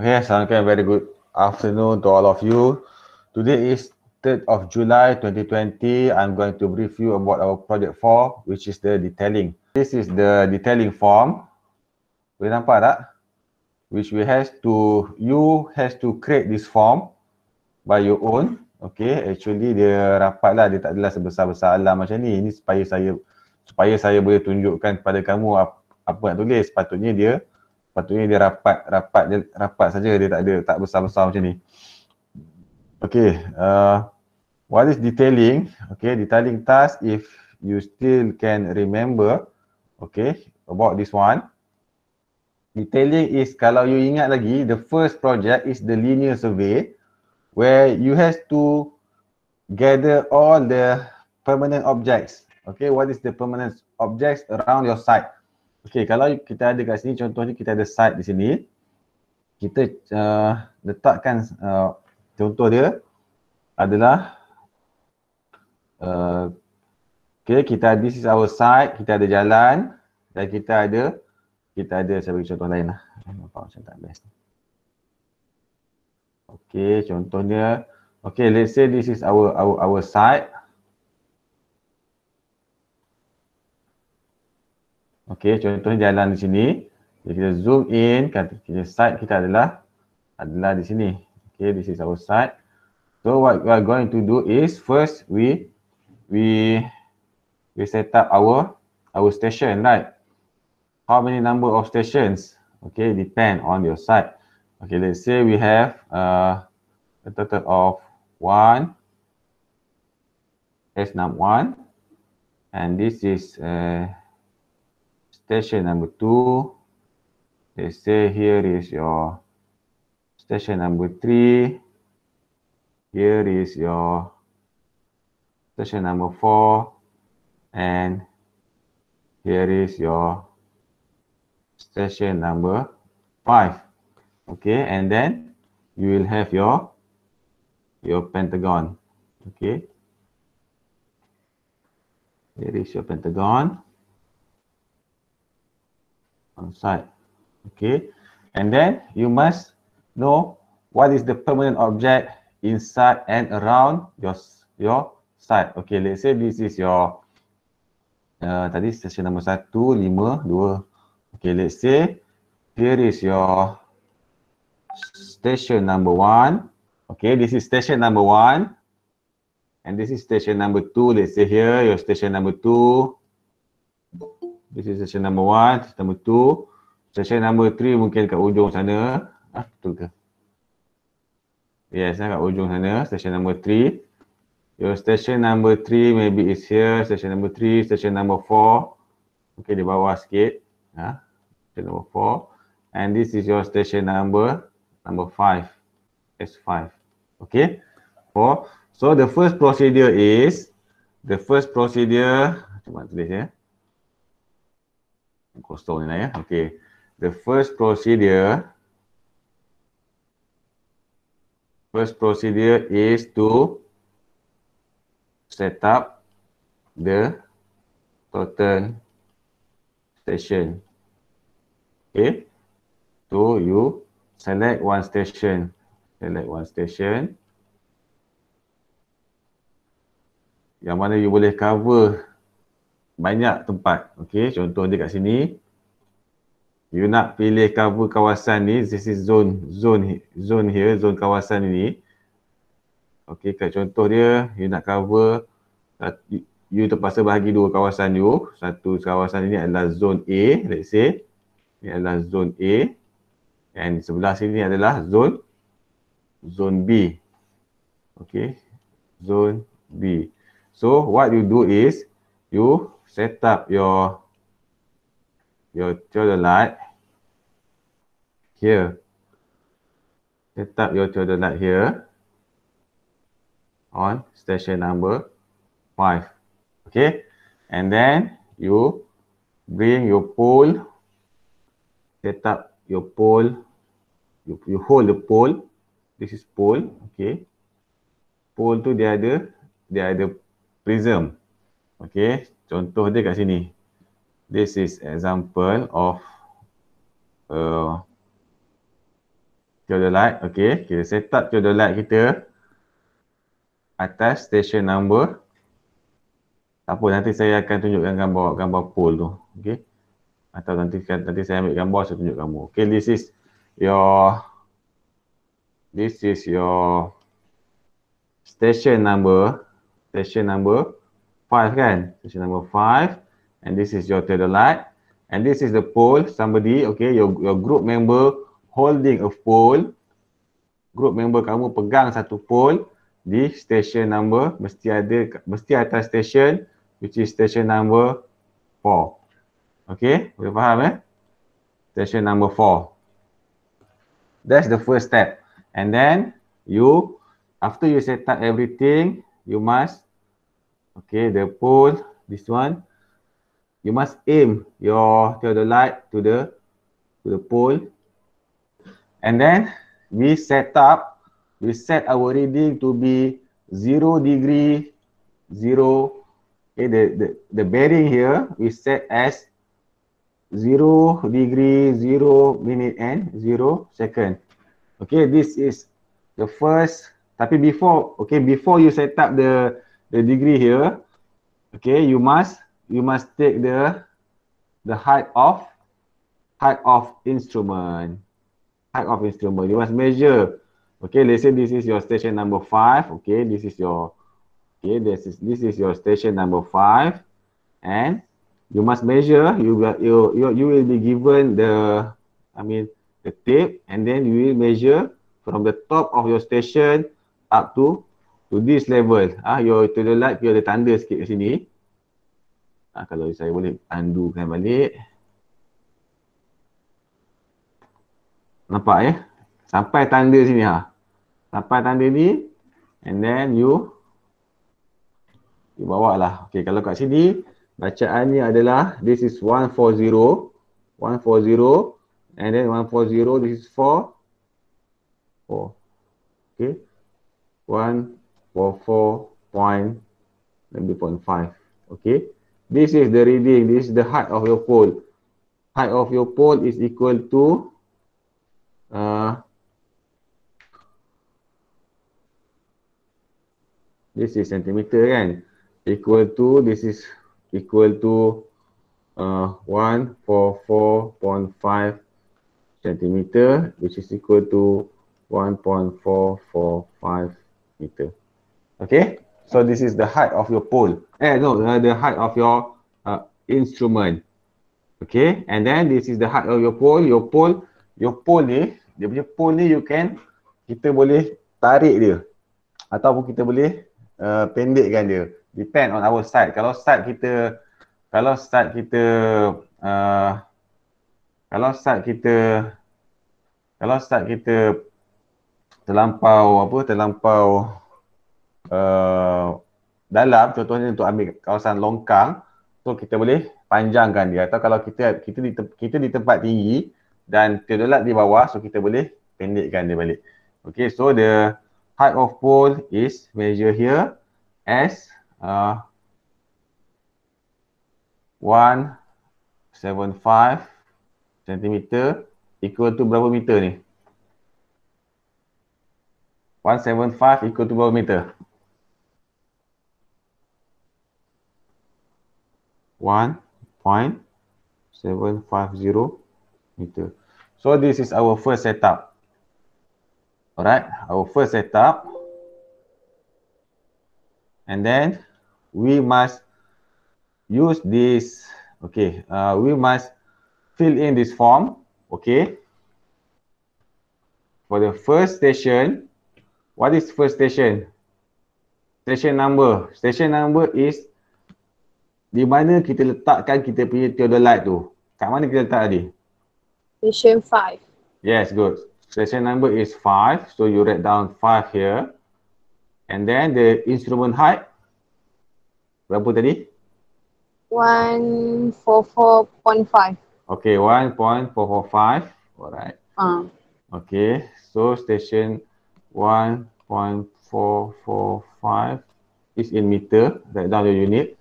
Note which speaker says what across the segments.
Speaker 1: Okay, assalamualaikum and very good afternoon to all of you. Today is 3rd of July 2020. I'm going to brief you about our project 4 which is the detailing. This is the detailing form. Boleh nampak tak? Which we has to, you has to create this form by your own. Okay, actually dia rapat lah. Dia tak adalah sebesar-besar alam macam ni. Ini supaya saya supaya saya boleh tunjukkan kepada kamu apa, apa nak tulis. Sepatutnya dia Patutnya dia rapat, rapat je, rapat saja dia tak ada, tak besar-besar macam ni. Okay, uh, what is detailing? Okay, detailing task if you still can remember, okay, about this one. Detailing is kalau you ingat lagi, the first project is the linear survey where you have to gather all the permanent objects. Okay, what is the permanent objects around your site? Okey, kalau kita ada kat sini contohnya kita ada site di sini. Kita uh, letakkan uh, contoh dia adalah uh, okay, kita this is our site, kita ada jalan dan kita ada kita ada saya bagi contoh lain lah. macam tak best. Okay, contohnya. Okay, let's say this is our our our site. Okey, contohnya jalan di sini. Jadi kita zoom in, kita side kita adalah adalah di sini. Okey, this is our side. So what we are going to do is first we we we set up our our station, right? How many number of stations? Okay, depend on your side. Okay, let's say we have uh, a total of one S number one, and this is uh, station number two. They say here is your station number three. Here is your station number four. And here is your station number five. Okay, and then you will have your your pentagon. Okay. Here is your pentagon. outside. Okay. And then you must know what is the permanent object inside and around your your side. Okay. Let's say this is your uh, tadi session number satu, lima, dua. Okay. Let's say here is your station number one. Okay. This is station number one. And this is station number two. Let's say here your station number two. This is session number one, session number two. Session number three mungkin kat ujung sana. Ah, betul ke? Yes, kat ujung sana. Session number three. Your station number three maybe is here. Station number three, station number four. Okay, di bawah sikit. Ah, session number four. And this is your station number, number five. S5. Okay. Four. So the first procedure is, the first procedure, Cuma mana tulis ya? Eh? kosong ni lah ya. Okay. The first procedure First procedure is to set up the total station. Okay. So you select one station. Select one station. Yang mana you boleh cover banyak tempat. Okey, contoh dia kat sini. You nak pilih cover kawasan ni, this is zone, zone, zone here, zone kawasan ni. Okey, kat contoh dia, you nak cover, uh, you terpaksa bahagi dua kawasan you. Satu kawasan ini adalah zone A, let's say. ni adalah zone A. And sebelah sini adalah zone, zone B. Okey, zone B. So, what you do is, you set up your your children light here. Set up your children light here on station number five. Okay. And then you bring your pole, set up your pole, you, you hold the pole. This is pole. Okay. Pole tu dia ada, dia ada prism. Okay contoh dia kat sini. This is example of uh, light. Okay, kita set up theodolite light kita atas station number. Tak apa, nanti saya akan tunjukkan gambar gambar pole tu. Okay. Atau nanti nanti saya ambil gambar, saya tunjuk kamu. Okay, this is your this is your station number station number 5 kan session number 5 and this is your third light and this is the pole. somebody okay your your group member holding a pole. group member kamu pegang satu pole di station number mesti ada mesti atas station which is station number 4 okay boleh faham eh station number 4 that's the first step and then you after you set up everything you must Okay, the pole, this one. You must aim your theodolite light to the to the pole. And then we set up, we set our reading to be zero degree, zero. Okay, the, the, the bearing here we set as zero degree, zero minute and zero second. Okay, this is the first. Tapi before, okay, before you set up the the degree here okay you must you must take the the height of height of instrument height of instrument you must measure okay let's say this is your station number five okay this is your okay this is this is your station number five and you must measure you will you, you, you will be given the i mean the tape and then you will measure from the top of your station up to to this level. Ah, ha, your to the light, you ada tanda sikit kat sini. Ha, kalau saya boleh undo kan balik. Nampak ya? Eh? Sampai tanda sini ha. Sampai tanda ni and then you you bawa lah. Okay, kalau kat sini bacaan ni adalah this is 140 140 and then 140 this is 4 4 okay 1 4.5 okay this is the reading this is the height of your pole height of your pole is equal to uh, this is centimeter kan equal to this is equal to uh, 144.5 centimeter which is equal to 1.445 meter Okay, so this is the height of your pole. Eh, no, uh, the height of your uh, instrument. Okay, and then this is the height of your pole. Your pole, your pole ni, dia punya pole ni you can, kita boleh tarik dia. Ataupun kita boleh uh, pendekkan dia. Depend on our side. Kalau side kita, kalau side kita, uh, kalau side kita, kalau side kita terlampau apa terlampau Eh, dalam contohnya untuk ambil kawasan longkang so kita boleh panjangkan dia atau kalau kita kita di kita di tempat tinggi dan terdelat di bawah so kita boleh pendekkan dia balik okey so the height of pole is measure here as uh, 175 cm equal to berapa meter ni 175 equal to berapa meter 1.750 meter. So this is our first setup. All right, our first setup. And then we must use this. Okay, uh, we must fill in this form. Okay. For the first station, what is first station? Station number. Station number is di mana kita letakkan kita punya theodolite tu? Kat mana kita letak tadi? Station 5. Yes, good. Station number is 5. So you write down 5 here. And then the instrument height berapa tadi? 144.5. Okay, 1.445. Alright. Ah. Uh. Okay, so station 1.445 is in meter. Write down your unit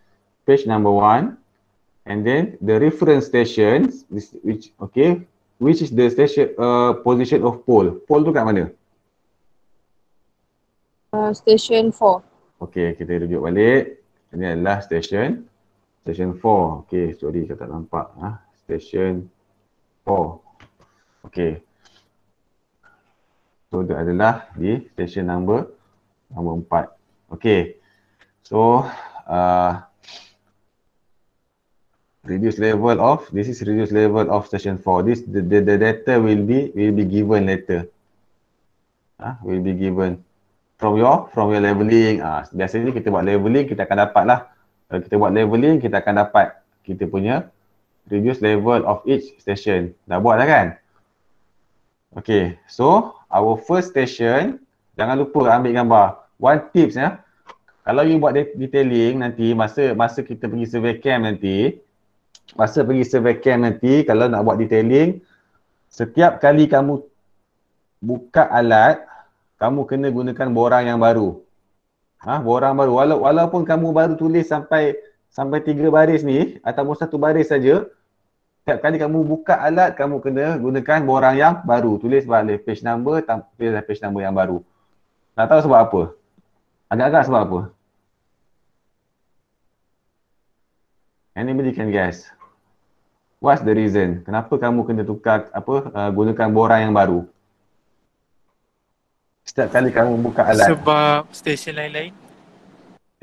Speaker 1: page number one and then the reference stations which okay which is the station uh, position of pole pole tu kat mana uh, station four. okay kita rujuk balik ini adalah station station four. okay sorry saya tak nampak ha station four. okay so dia adalah di station number number empat. okay so uh, Reduce level of this is reduce level of station 4 this the, the, the data will be will be given later ah uh, will be given from your from your leveling ah uh, biasanya kita buat leveling kita akan dapat lah kalau kita buat leveling kita akan dapat kita punya reduce level of each station dah buat dah kan Okay, so our first station, jangan lupa ambil gambar. One tips ya, kalau you buat detailing nanti masa masa kita pergi survey camp nanti, masa pergi survey nanti kalau nak buat detailing setiap kali kamu buka alat kamu kena gunakan borang yang baru ha, borang baru Wala- walaupun kamu baru tulis sampai sampai tiga baris ni ataupun satu baris saja setiap kali kamu buka alat kamu kena gunakan borang yang baru tulis balik page number tulis page number yang baru tak tahu sebab apa agak-agak sebab apa Anybody can guess? What's the reason? Kenapa kamu kena tukar apa uh, gunakan borang yang baru? Setiap kali kamu buka alat. Sebab stesen lain-lain.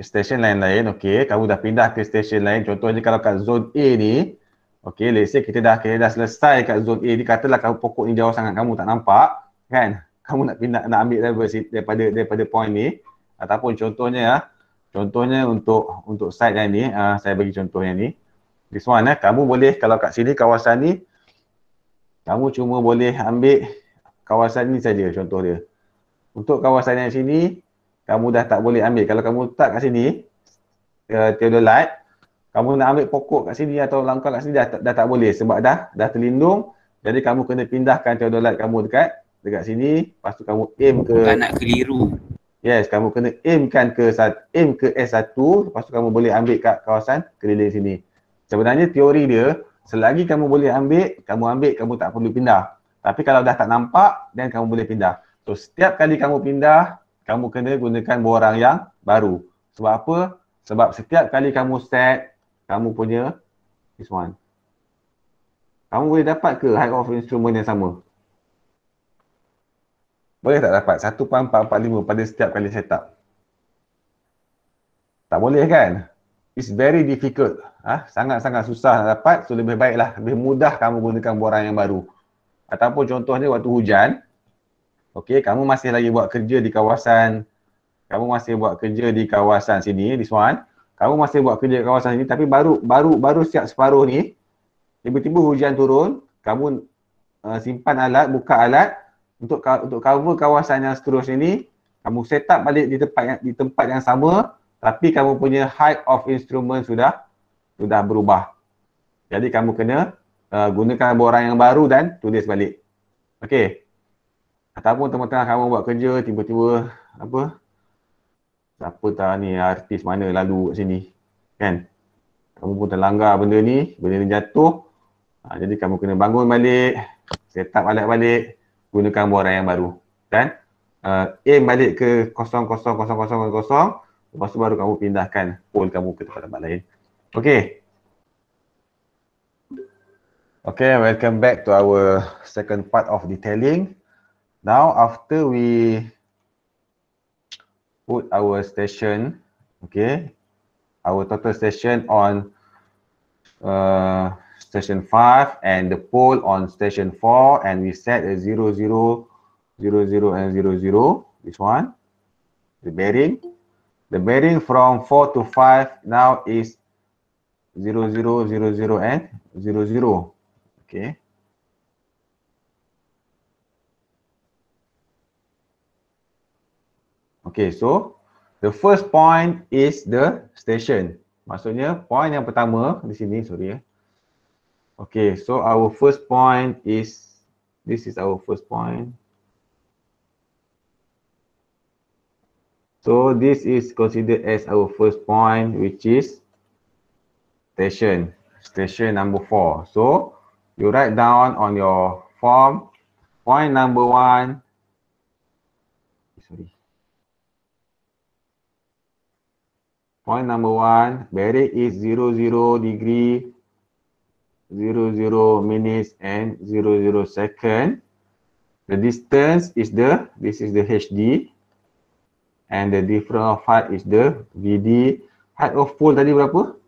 Speaker 1: Stesen lain-lain, okey. Kamu dah pindah ke stesen lain. Contohnya kalau kat zon A ni, okey, let's say kita dah kita dah selesai kat zon A ni, katalah kamu pokok ni jauh sangat kamu tak nampak, kan? Kamu nak pindah nak ambil daripada daripada point ni ataupun contohnya ya. Contohnya untuk untuk side yang ni, uh, saya bagi contoh yang ni. This one eh, kamu boleh kalau kat sini kawasan ni kamu cuma boleh ambil kawasan ni saja contoh dia. Untuk kawasan yang sini kamu dah tak boleh ambil. Kalau kamu tak kat sini uh, tiada kamu nak ambil pokok kat sini atau langkah kat sini dah, dah, dah tak boleh sebab dah dah terlindung. Jadi kamu kena pindahkan tiada kamu dekat dekat sini, lepas tu kamu aim ke tak nak keliru. Yes, kamu kena aimkan ke aim ke S1, lepas tu kamu boleh ambil kat kawasan keliling sini sebenarnya teori dia selagi kamu boleh ambil kamu ambil kamu tak perlu pindah tapi kalau dah tak nampak dan kamu boleh pindah so setiap kali kamu pindah kamu kena gunakan borang yang baru sebab apa sebab setiap kali kamu set kamu punya this one kamu boleh dapat ke high of instrument yang sama boleh tak dapat 1.445 pada setiap kali setup tak boleh kan is very difficult. Ha? Sangat-sangat susah nak dapat. So lebih baiklah, lebih mudah kamu gunakan borang yang baru. Ataupun contohnya waktu hujan. Okay, kamu masih lagi buat kerja di kawasan. Kamu masih buat kerja di kawasan sini, this one. Kamu masih buat kerja di kawasan sini tapi baru baru baru siap separuh ni. Tiba-tiba hujan turun, kamu uh, simpan alat, buka alat untuk untuk cover kawasan yang seterusnya ni. Kamu set up balik di tempat yang, di tempat yang sama, tapi kamu punya height of instrument sudah sudah berubah. Jadi kamu kena uh, gunakan borang yang baru dan tulis balik. Okey. Ataupun teman-teman kamu buat kerja tiba-tiba apa? Siapa tahu ni artis mana lalu kat sini. Kan? Kamu pun terlanggar benda ni, benda ni jatuh. Ha, jadi kamu kena bangun balik, set up alat balik, gunakan borang yang baru. Dan uh, aim balik ke 0000000 Lepas tu baru kamu pindahkan pole kamu ke tempat-tempat lain. Okay. Okay, welcome back to our second part of detailing. Now, after we put our station, okay, our total station on uh, station 5 and the pole on station 4 and we set a 0, 0, 0, 0 and 0, 0, this one, the bearing. The bearing from 4 to 5 now is 0, 0, 0, 0 and 0, 0. Okay. Okay, so the first point is the station. Maksudnya, point yang pertama di sini, sorry ya. Okay, so our first point is, this is our first point. So this is considered as our first point, which is station, station number four. So you write down on your form, point number one, sorry. Point number one, bearing is zero, zero degree, zero, zero minutes and zero, zero second. The distance is the, this is the HD, and the difference of height is the VD. Height of pole tadi berapa?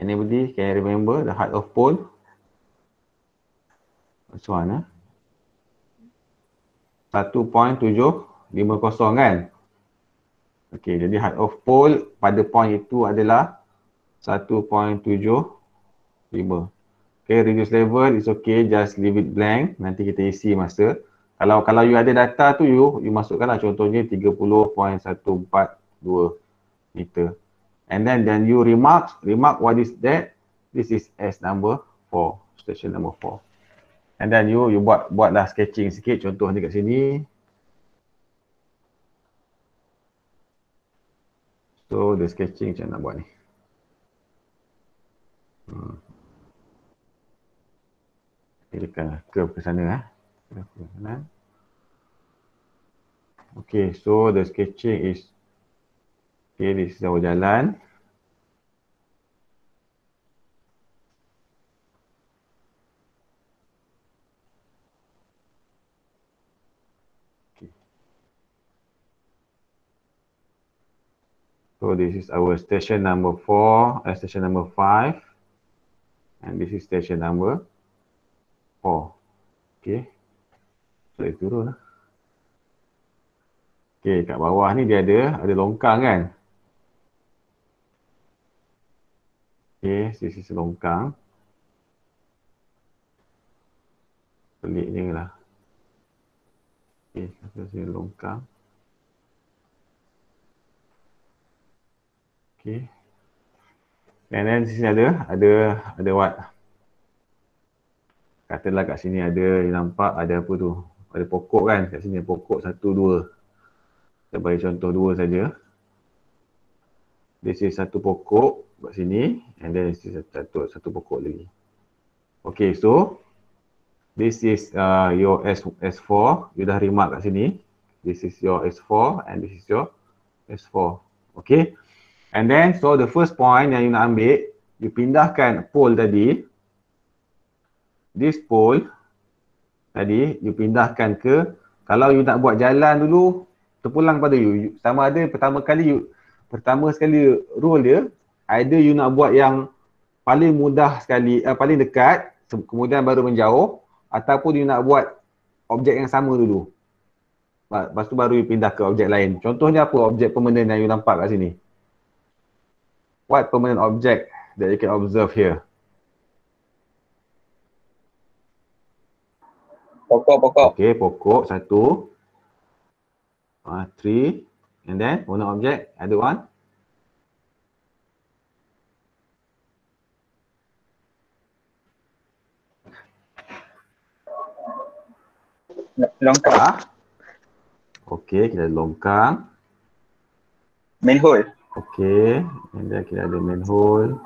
Speaker 1: Anybody can remember the height of pole? Eh? Satu Macam mana? 1.750 kan? Okay, jadi height of pole pada point itu adalah satu point tujuh lima. Okay, reduce level is okay, just leave it blank. Nanti kita isi masa. Kalau kalau you ada data tu, you, you masukkanlah contohnya 30.142 meter. And then then you remark, remark what is that? This is S number 4, station number 4. And then you you buat buatlah sketching sikit contoh ni kat sini. So the sketching macam nak buat ni. Hmm. Silakan curve ke sana eh. Okay, so the sketching is Okay, this is our jalan So this is our station number 4, uh, station number 5 and this is station number Oh. Okey. Saya turun lah. Okey, kat bawah ni dia ada ada longkang kan? Okey, sisi selongkang. Pelik je lah. Okey, sisi longkang. Okey. And then sisi ada, ada, ada what? katalah kat sini ada nampak ada apa tu ada pokok kan kat sini pokok satu dua saya bagi contoh dua saja this is satu pokok kat sini and then this is satu, satu pokok lagi okay so this is uh, your S, S4 you dah remark kat sini this is your S4 and this is your S4 okay and then so the first point yang you nak ambil you pindahkan pole tadi this pole tadi you pindahkan ke kalau you nak buat jalan dulu terpulang pada you, you sama ada pertama kali you pertama sekali rule dia either you nak buat yang paling mudah sekali uh, paling dekat kemudian baru menjauh ataupun you nak buat objek yang sama dulu lepas tu baru you pindah ke objek lain contohnya apa objek permanent yang you nampak kat sini what permanent object that you can observe here Pokok, pokok. Okay, pokok satu. Uh, three. And then, owner object, other one. Longkang. Ah. Okay, kita ada longkang. Manhole. Okay, and then kita ada manhole.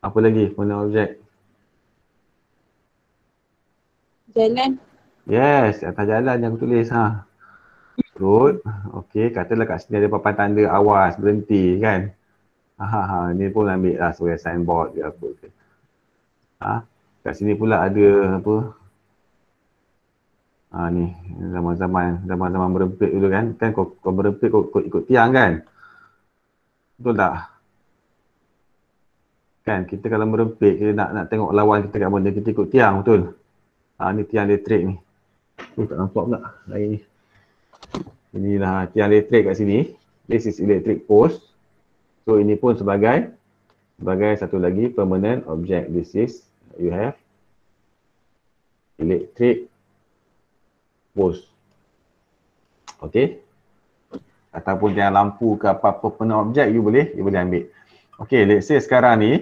Speaker 1: Apa lagi? Owner object. jalan. Yes, atas jalan yang tulis ha. Good, Okey, katalah kat sini ada papan tanda awas, berhenti kan. Ha, ha ha, ni pun ambil lah sebagai signboard ke apa ke. Ha? Kat sini pula ada apa? Ha ni, zaman-zaman zaman-zaman berempit dulu kan. Kan kau kau berempit kau, kau ikut tiang kan. Betul tak? Kan kita kalau merempit kita nak nak tengok lawan kita kat mana kita ikut tiang betul. Ha, ni tiang elektrik ni. Oh, tak nampak pula air ni. Inilah tiang elektrik kat sini. This is electric post. So ini pun sebagai sebagai satu lagi permanent object. This is you have electric post. Okay. Ataupun tiang lampu ke apa-apa permanent object you boleh you boleh ambil. Okay let's say sekarang ni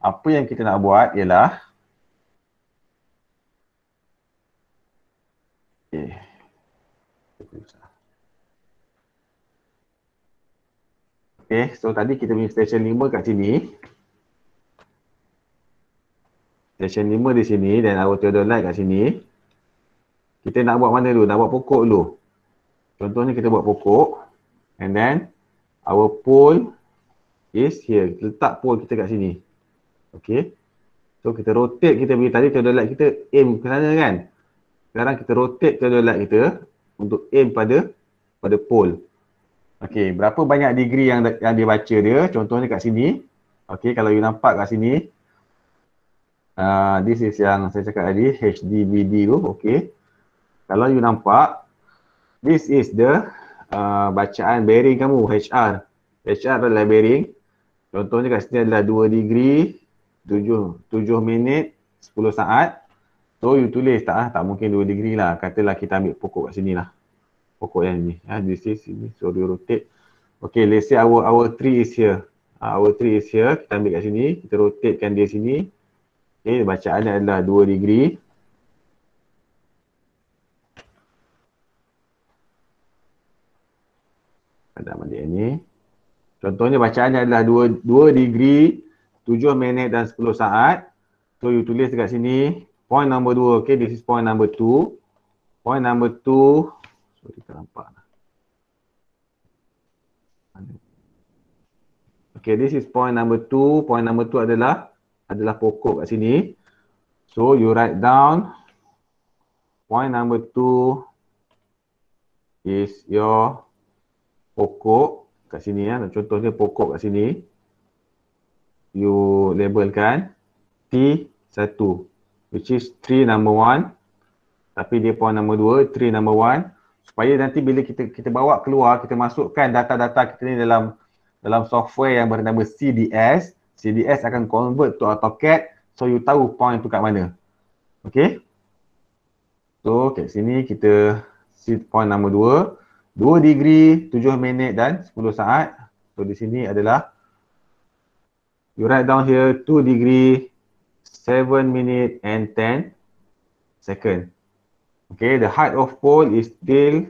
Speaker 1: apa yang kita nak buat ialah Okay, so tadi kita punya station 5 kat sini. station 5 di sini dan our theodolite kat sini. Kita nak buat mana dulu? Nak buat pokok dulu. Contohnya kita buat pokok. And then, our pole is here. Letak pole kita kat sini. Okay. So, kita rotate kita punya tadi theodolite kita aim ke sana kan? Sekarang kita rotate theodolite kita untuk aim pada pada pole. Okey, berapa banyak degree yang yang dia baca dia? Contohnya kat sini. Okey, kalau you nampak kat sini. Uh, this is yang saya cakap tadi, HDBD tu. Okey. Kalau you nampak, this is the uh, bacaan bearing kamu, HR. HR adalah bearing. Contohnya kat sini adalah 2 degree, 7, 7 minit, 10 saat. So you tulis tak lah, tak mungkin 2 degree lah. Katalah kita ambil pokok kat sini lah pokok yang ini. Ya, ah, this is So, dia rotate. Okay, let's say our, our tree is here. Uh, our tree is here. Kita ambil kat sini. Kita rotatekan dia sini. Okay, bacaan dia adalah 2 degree. Ada balik yang ni. Contohnya bacaan dia adalah 2, 2 degree, 7 minit dan 10 saat. So, you tulis dekat sini. Point number 2, okay. This is point number 2. Point number 2 So, kita nampak lah. Okay, this is point number two. Point number two adalah adalah pokok kat sini. So, you write down point number two is your pokok kat sini ya. Lah. Contoh pokok kat sini. You labelkan T1 which is tree number one tapi dia point number dua, tree number one supaya nanti bila kita kita bawa keluar kita masukkan data-data kita ni dalam dalam software yang bernama CDS CDS akan convert to AutoCAD so you tahu point tu kat mana okay so kat sini kita see point nombor 2 2 degree 7 minit dan 10 saat so di sini adalah you write down here 2 degree 7 minit and 10 second Okay, the height of pole is still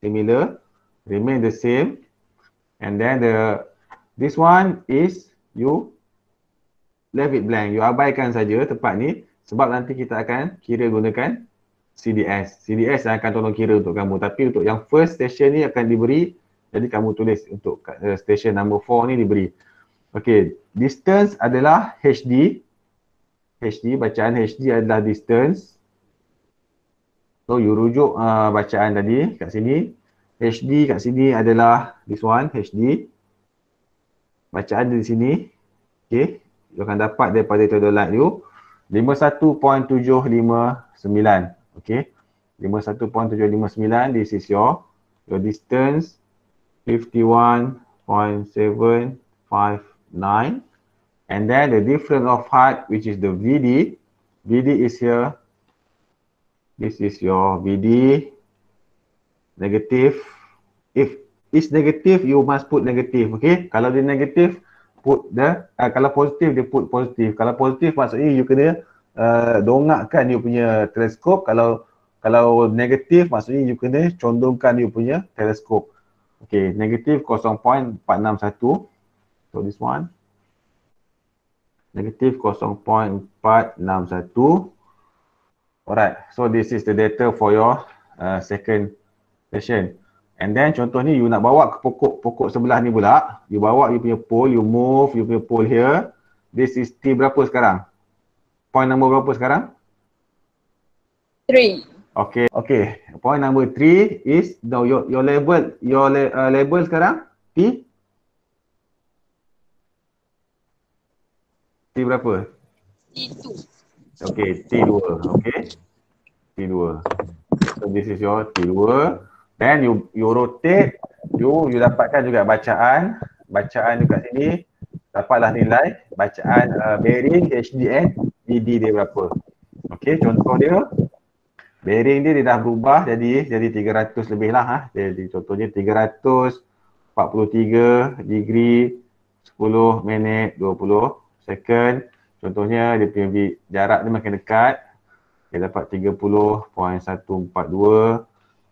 Speaker 1: similar, remain the same. And then the this one is you leave it blank. You abaikan saja tempat ni sebab nanti kita akan kira gunakan CDS. CDS yang akan tolong kira untuk kamu. Tapi untuk yang first station ni akan diberi. Jadi kamu tulis untuk eh, station number 4 ni diberi. Okay, distance adalah HD. HD, bacaan HD adalah distance. So you rujuk uh, bacaan tadi kat sini. HD kat sini adalah this one, HD. Bacaan di sini. Okay. You akan dapat daripada Theodore Light you. 51.759. Okay. 51.759. This is your, your distance. 51.759. And then the difference of height which is the VD. VD is here this is your VD negative if is negative you must put negative okay kalau dia negative put the uh, kalau positif dia put positif kalau positif maksudnya you kena uh, dongakkan you punya teleskop kalau kalau negatif maksudnya you kena condongkan you punya teleskop okay negatif 0.461 so this one negatif 0.461 Alright, so this is the data for your uh, second session. And then contoh ni you nak bawa ke pokok-pokok sebelah ni pula. You bawa you punya pole, you move you punya pole here. This is T berapa sekarang? Point number berapa sekarang? Three. Okay, okay. Point number three is now your, your label, your la, uh, label sekarang T. T berapa? T two. Okay, T2. Okay. T2. So this is your T2. Then you you rotate, you you dapatkan juga bacaan. Bacaan juga sini, dapatlah nilai bacaan uh, bearing HDN DD dia berapa. Okay, contoh dia. Bearing dia, dia dah berubah jadi jadi 300 lebih lah. Ha. Jadi contohnya 343 degree 10 minit 20 second Contohnya dia punya jarak dia makin dekat dia dapat 30.142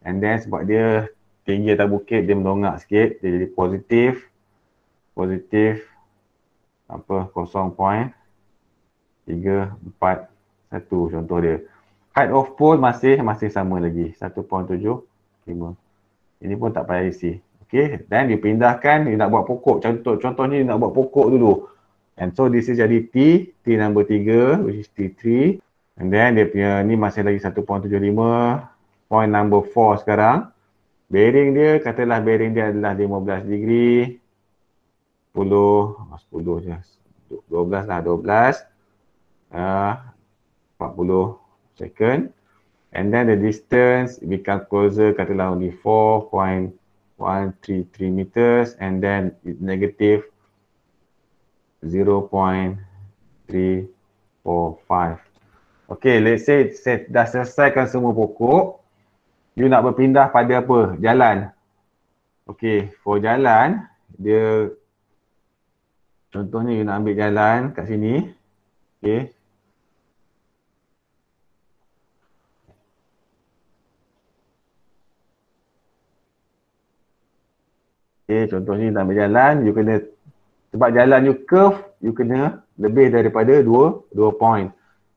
Speaker 1: and then sebab dia tinggi atas bukit dia mendongak sikit dia jadi positif positif apa 0.341 contoh dia height of pole masih masih sama lagi 1.75 ini pun tak payah isi okey dan dipindahkan dia nak buat pokok contoh contohnya dia nak buat pokok dulu And so this is jadi T, T number 3 which is T3 and then dia punya ni masih lagi 1.75 point number 4 sekarang. Bearing dia katalah bearing dia adalah 15 degree 10, 10 ah, je 12 lah 12 uh, 40 second and then the distance become closer katalah only 4.133 meters and then it negative 0.345. Okay, let's say, set dah selesaikan semua pokok. You nak berpindah pada apa? Jalan. Okay, for jalan, dia contohnya you nak ambil jalan kat sini. Okay. Okay, contohnya nak ambil jalan, you kena sebab jalan you curve you kena lebih daripada 2 2 point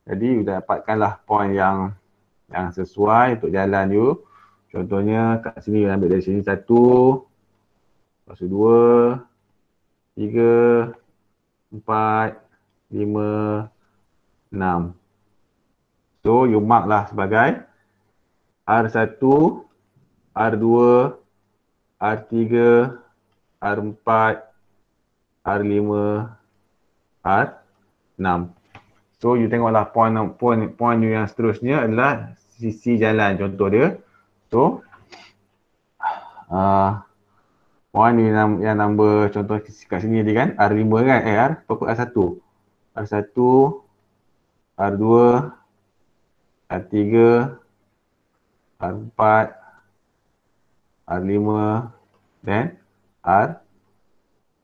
Speaker 1: jadi you dapatkanlah point yang yang sesuai untuk jalan you contohnya kat sini you ambil dari sini 1 lepas tu 2 3 4 5 6 7 8 So you mark lah sebagai R1, R2, R3, R4, R5, R6. So you tengoklah point point point yang seterusnya adalah sisi jalan contoh dia. So uh, point ni yang, yang number contoh kat sini dia kan R5 kan eh R pokok R1. R1 R2 R3 R4 R5 dan R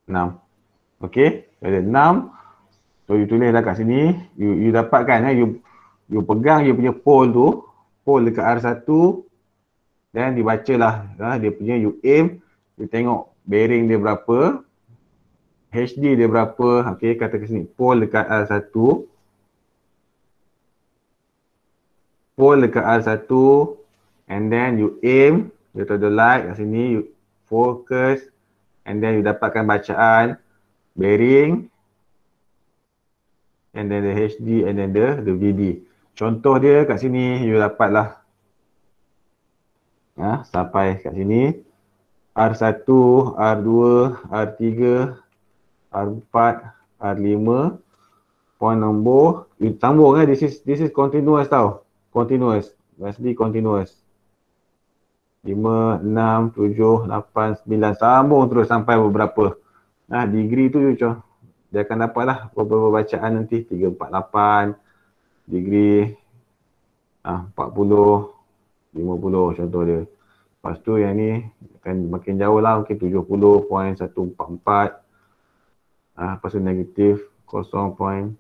Speaker 1: 6. Okay, ada enam. So you tulis dah kat sini, you you dapatkan eh you you pegang you punya pole tu, pole dekat R1 dan lah. eh, dia punya you aim, you tengok bearing dia berapa, HD dia berapa. Okay, kata kat sini pole dekat R1 pole dekat R1 and then you aim you throw the light kat sini you focus and then you dapatkan bacaan bearing and then the HD and then the the VD. Contoh dia kat sini you dapat lah. ha, ya, sampai kat sini R1, R2, R3, R4, R5 point nombor you tambung eh this is this is continuous tau. Continuous. Mesti continuous. 5, 6, 7, 8, 9 sambung terus sampai beberapa. 10, Nah, degree tu cuh, dia akan dapat lah beberapa bacaan nanti 348 degree ah 40 50 contoh dia. Lepas tu yang ni akan makin jauh lah mungkin 70.144 ah lepas tu negatif 0.352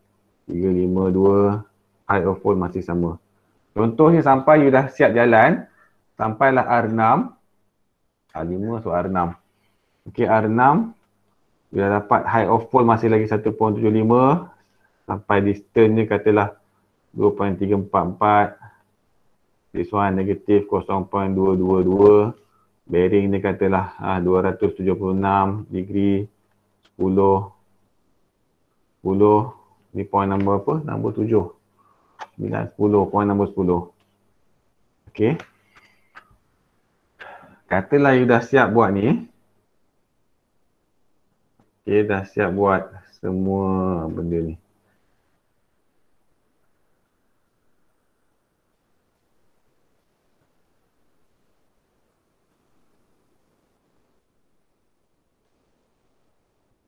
Speaker 1: I of phone masih sama. Contoh ni sampai you dah siap jalan sampailah R6 R5 ah, so R6 Okey R6 bila dapat high of pole masih lagi 1.75 sampai distance katalah 2.344 this one negatif 0.222 bearing ni katalah ha, 276 degree 10 10 ni point number apa? Number 7 9, 10, point number 10 Okay Katalah you dah siap buat ni Okay, dah siap buat semua benda ni.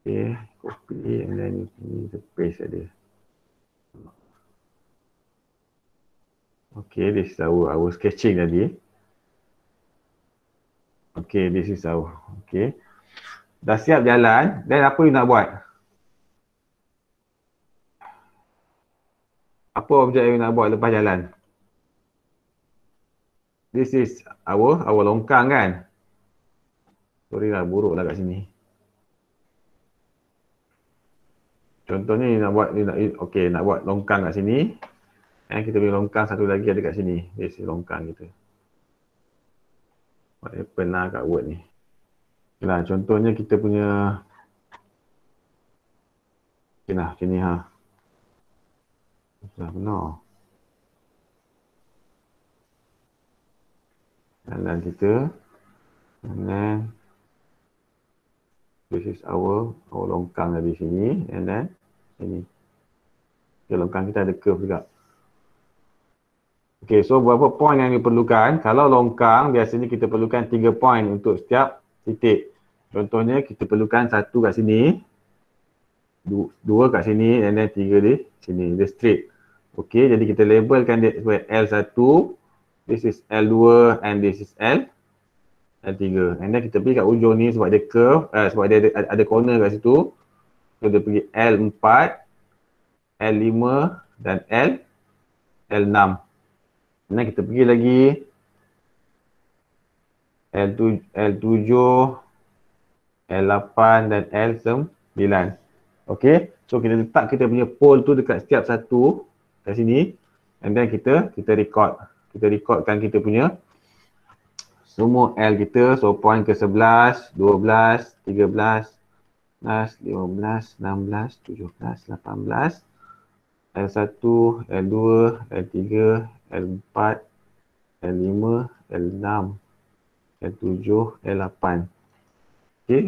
Speaker 1: Okay, copy and then ini the paste ada. Okay, this is our, our sketching tadi. Okay, this is our, okay dah siap jalan, dan apa you nak buat? Apa objek yang nak buat lepas jalan? This is our our longkang kan? Sorry lah, buruk lah kat sini. Contohnya you nak buat, you nak, okay, nak buat longkang kat sini. Eh, kita punya longkang satu lagi ada kat sini. This is longkang kita. What happen lah kat word ni? Yalah, contohnya kita punya Okay lah, macam ni ha. Dah benar. Dan kita. And then, this is our, our longkang dari sini. And then, sini. Okay, longkang kita ada curve juga. Okay, so berapa point yang diperlukan? Kalau longkang, biasanya kita perlukan 3 point untuk setiap titik. Contohnya kita perlukan satu kat sini, dua kat sini dan then tiga di sini, dia straight. Okay, jadi kita labelkan dia sebagai L1, this is L2 and this is L. L3. And then kita pergi kat ujung ni sebab dia curve, uh, sebab dia ada, ada corner kat situ. So dia pergi L4, L5 dan L L6. Dan kita pergi lagi L7, L7, L8 dan L9. Okey. So kita letak kita punya pole tu dekat setiap satu kat sini and then kita kita record. Kita recordkan kita punya semua L kita so point ke 11, 12, 13, 15, 16, 17, 18 L1, L2, L3, L4, L5, L6 ayat 7 ayat 8 okey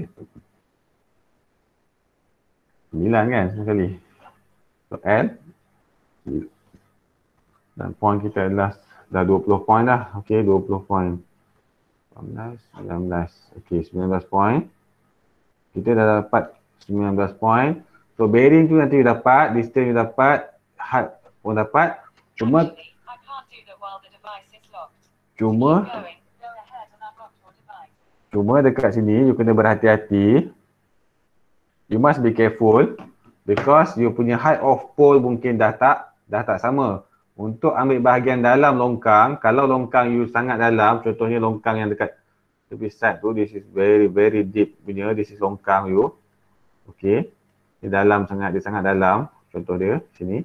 Speaker 1: 9 kan sekali so L dan poin kita adalah dah 20 poin dah okey 20 poin 18 19 okey 19 poin kita dah dapat 19 poin so bearing tu nanti dapat distance you dapat height pun dapat cuma cuma Cuma dekat sini you kena berhati-hati. You must be careful because you punya height of pole mungkin dah tak dah tak sama. Untuk ambil bahagian dalam longkang, kalau longkang you sangat dalam, contohnya longkang yang dekat tepi side tu, this is very very deep punya, this is longkang you. Okay. di dalam sangat, dia sangat dalam. Contoh dia sini.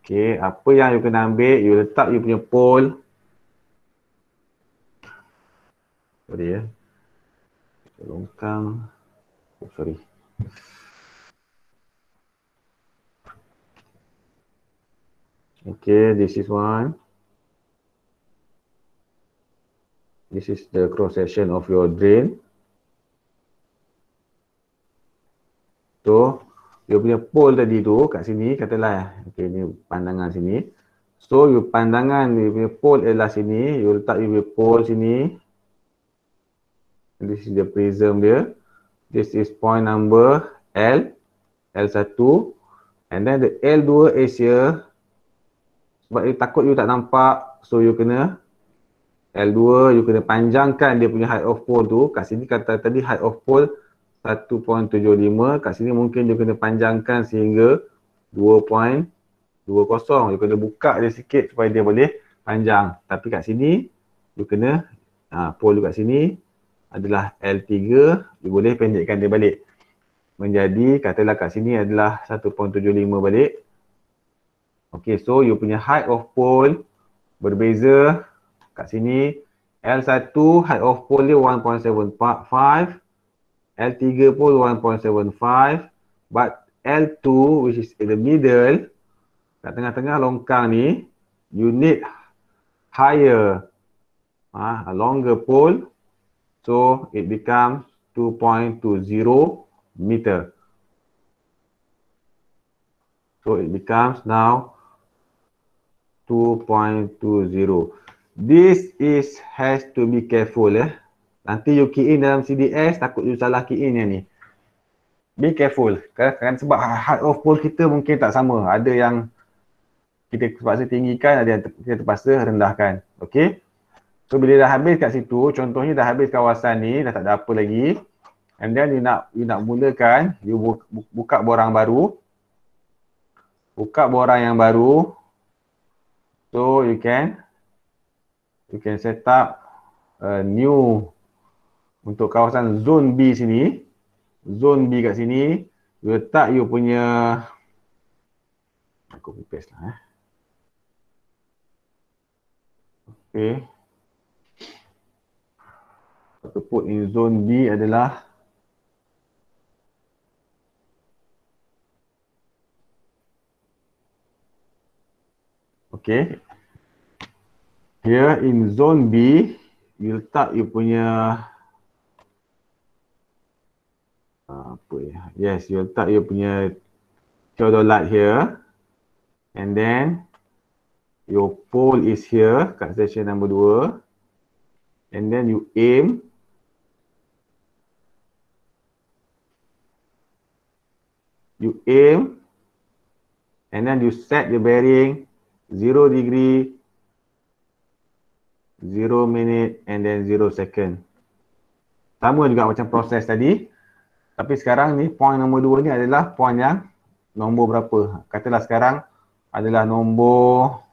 Speaker 1: Okay, apa yang you kena ambil, you letak you punya pole Sorry ya. Longkang. Oh, sorry. Okay, this is one. This is the cross section of your drain. So, you punya pole tadi tu kat sini katalah. Okay, ni pandangan sini. So, you pandangan you punya pole ialah sini. You letak you punya pole sini this is the prism dia. This is point number L. L1. And then the L2 is here. Sebab you takut you tak nampak. So you kena L2, you kena panjangkan dia punya height of pole tu. Kat sini kata tadi height of pole 1.75. Kat sini mungkin you kena panjangkan sehingga 2.20. You kena buka dia sikit supaya dia boleh panjang. Tapi kat sini, you kena ha, pole kat sini adalah L3 dia boleh pendekkan dia balik menjadi katalah kat sini adalah 1.75 balik Okay so you punya height of pole berbeza kat sini L1 height of pole dia 1.75 L3 pun 1.75 but L2 which is in the middle kat tengah-tengah longkang ni you need higher ah, a longer pole So it becomes 2.20 meter. So it becomes now 2.20. This is has to be careful eh. Nanti you key in dalam CDS takut you salah key in yang ni. Be careful. Kan, kan sebab hard of pole kita mungkin tak sama. Ada yang kita terpaksa tinggikan, ada yang kita terpaksa rendahkan. Okay. So bila dah habis kat situ, contohnya dah habis kawasan ni, dah tak ada apa lagi. And then you nak you nak mulakan, you buka borang baru. Buka borang yang baru. So you can you can set up a new untuk kawasan zone B sini. Zone B kat sini, you letak you punya copy paste lah eh. Okay put in zone B adalah Okay. Here in zone B, you letak you punya apa ya? Yes, you letak you punya shadow light here. And then your pole is here kat section number 2. And then you aim you aim and then you set your bearing 0 degree 0 minute and then 0 second sama juga macam proses tadi tapi sekarang ni point nombor 2 ni adalah point yang nombor berapa katalah sekarang adalah nombor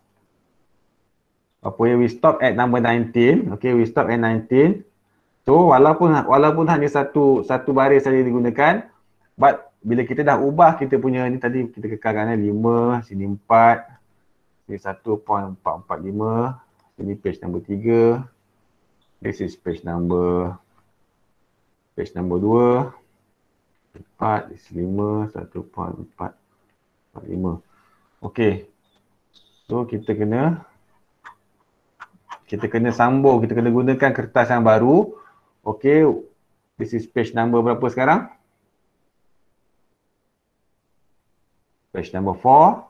Speaker 1: apa ya we stop at number 19 okay we stop at 19 So walaupun ha- walaupun hanya satu satu baris saja digunakan but bila kita dah ubah kita punya ni tadi kita kekalkan eh 5 sini 4 sini 1.445 ini page number 3 this is page number page number 2 empat, lima, satu, empat, empat, empat, lima. Okay. So kita kena kita kena sambung, kita kena gunakan kertas yang baru. Okay. This is page number berapa sekarang? 1.445. Page number 4.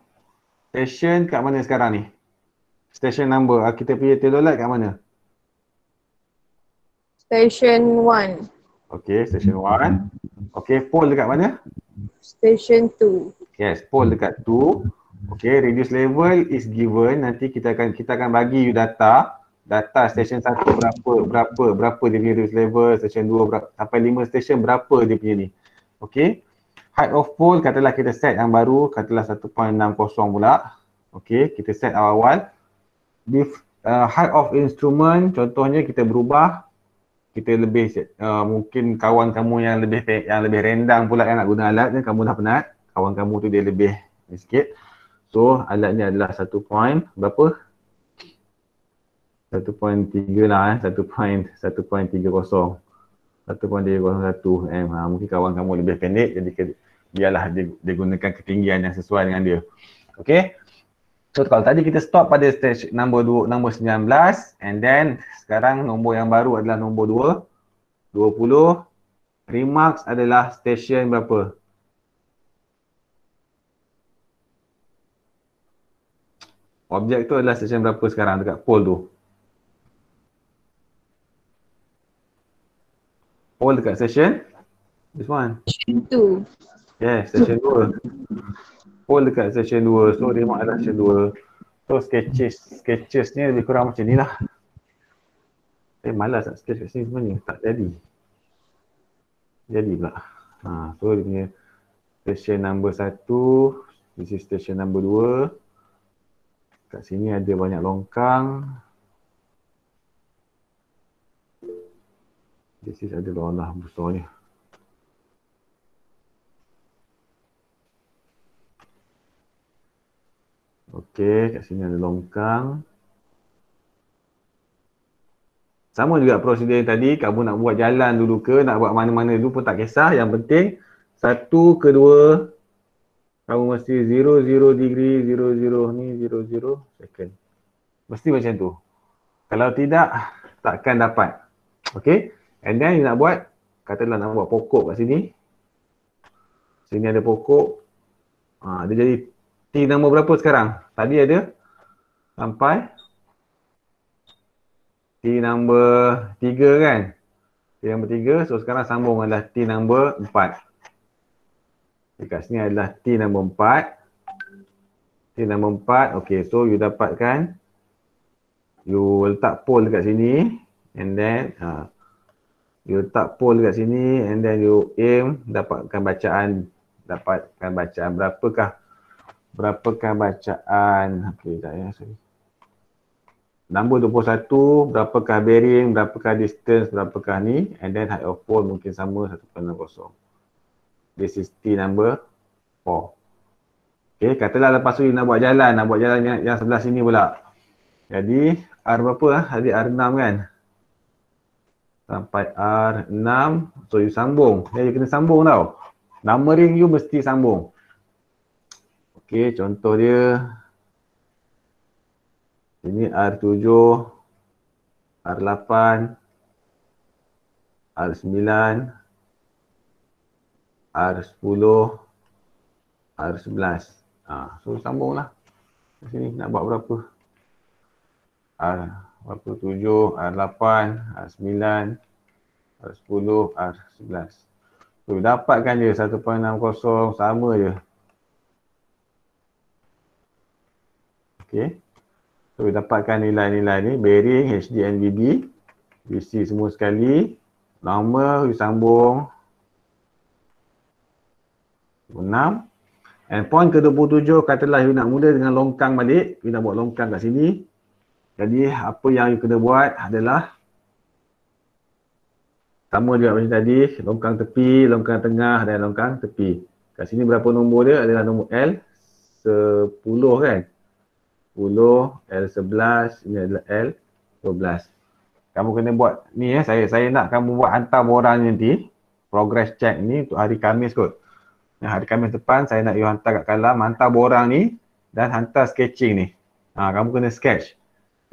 Speaker 1: Station kat mana sekarang ni? Station number. Ah, kita punya tail light kat mana? Station 1. Okay, station 1. Okay, pole dekat mana? Station 2. Yes, pole dekat 2. Okay, reduce level is given. Nanti kita akan kita akan bagi you data. Data station 1 berapa, berapa, berapa dia punya reduce level. Station 2 berapa, sampai 5 station berapa dia punya ni. Okay height of pole katalah kita set yang baru katalah 1.60 pula okey kita set awal-awal uh, height of instrument contohnya kita berubah kita lebih uh, mungkin kawan kamu yang lebih yang lebih rendang pula yang nak guna alat ni kamu dah penat kawan kamu tu dia lebih sikit so alat ni adalah satu Point, berapa 1.3 lah eh kosong. Satu pun dia 0.1 m ha, mungkin kawan kamu lebih pendek jadi ke, biarlah dia, dia gunakan ketinggian yang sesuai dengan dia okey so kalau tadi kita stop pada stage nombor 2 nombor 19 and then sekarang nombor yang baru adalah nombor 2 20 remarks adalah station berapa objek tu adalah stesen berapa sekarang dekat pole tu all dekat session this one. Yes, session 2. Yes, session 2. All dekat session 2. So, dia adalah session 2. So, sketches. Sketches ni lebih kurang macam ni lah. Eh, malas nak sketch kat sini sebenarnya. Tak jadi. Jadi pula. Ha, so, dia punya station number 1. This is station number 2. Kat sini ada banyak longkang. Jesus adalah Allah besarnya. Okay, kat sini ada longkang. Sama juga prosedur yang tadi, kamu nak buat jalan dulu ke, nak buat mana-mana dulu pun tak kisah. Yang penting, satu, kedua, kamu mesti 0, 0 degree, 0, 0 ni, 0, 0 second. Mesti macam tu. Kalau tidak, takkan dapat. Okay. And then you nak buat, katalah nak buat pokok kat sini. Sini ada pokok. Ha, dia jadi T nombor berapa sekarang? Tadi ada sampai T nombor tiga kan? T nombor tiga. So sekarang sambung adalah T nombor 4. Dekat sini adalah T nombor empat. T nombor empat. Okay, so you dapatkan. You letak pole dekat sini. And then, uh, you tak pole kat sini and then you aim dapatkan bacaan dapatkan bacaan berapakah berapakah bacaan okey dah ya sorry nombor 21 berapakah bearing berapakah distance berapakah ni and then height of pole mungkin sama 1.60 this is T number 4 okey katalah lepas tu you nak buat jalan nak buat jalan yang, yang sebelah sini pula jadi R berapa lah? Jadi R6 kan? sampai R6 so you sambung ya you kena sambung tau nama ring you mesti sambung okey contoh dia ini R7 R8 R9 R10 R11 ah so sambunglah sini nak buat berapa ah waktu 7 uh, 8 uh, 9 uh, 10 uh, 11 so dapatkan je 1.60 sama je okey so dapatkan nilai-nilai ni bearing HDNVB BC semua sekali Lama, normal disambung 6 and point ke-27 katalah you nak mula dengan longkang balik you nak buat longkang kat sini jadi apa yang you kena buat adalah sama juga macam tadi, longkang tepi, longkang tengah dan longkang tepi. Kat sini berapa nombor dia? Adalah nombor L 10 kan? 10, L 11, ini adalah L 12. Kamu kena buat ni ya, eh, saya saya nak kamu buat hantar borang nanti progress check ni untuk hari Kamis kot. Nah, hari Kamis depan saya nak you hantar kat kalam, hantar borang ni dan hantar sketching ni. Ha, kamu kena sketch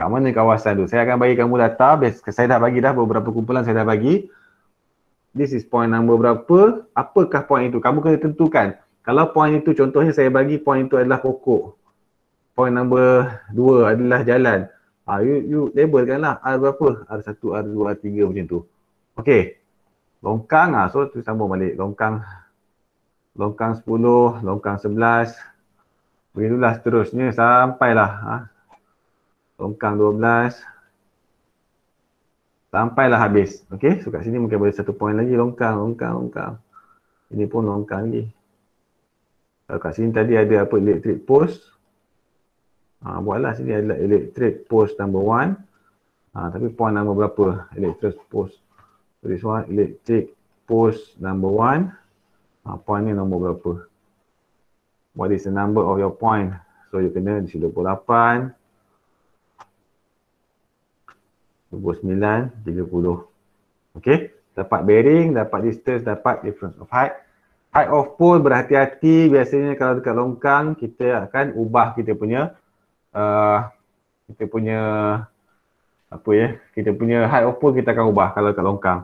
Speaker 1: kat mana kawasan tu. Saya akan bagi kamu data. Saya dah bagi dah beberapa kumpulan saya dah bagi. This is point number berapa. Apakah point itu? Kamu kena tentukan. Kalau point itu contohnya saya bagi point itu adalah pokok. Point number 2 adalah jalan. Ha, you, you labelkan lah R berapa. R1, R2, R3 macam tu. Okay. Longkang lah. So tu sambung balik. Longkang longkang 10, longkang 11. Begitulah seterusnya sampailah. Ha, longkang 12 sampailah habis okey so kat sini mungkin boleh satu poin lagi longkang longkang longkang ini pun longkang lagi kalau kat sini tadi ada apa electric post ha, buatlah sini adalah electric post number 1 ha, tapi poin nombor berapa electric post so this one electric post number 1 ha, poin ni nombor berapa what is the number of your point so you kena di sini 28 29, 30. Okey, dapat bearing, dapat distance, dapat difference of height. Height of pole berhati-hati biasanya kalau dekat longkang kita akan ubah kita punya uh, kita punya apa ya, kita punya height of pole kita akan ubah kalau dekat longkang.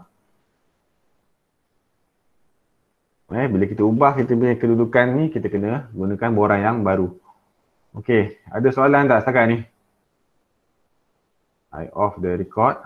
Speaker 1: Eh, bila kita ubah kita punya kedudukan ni kita kena gunakan borang yang baru. Okey, ada soalan tak setakat ni? I off the record.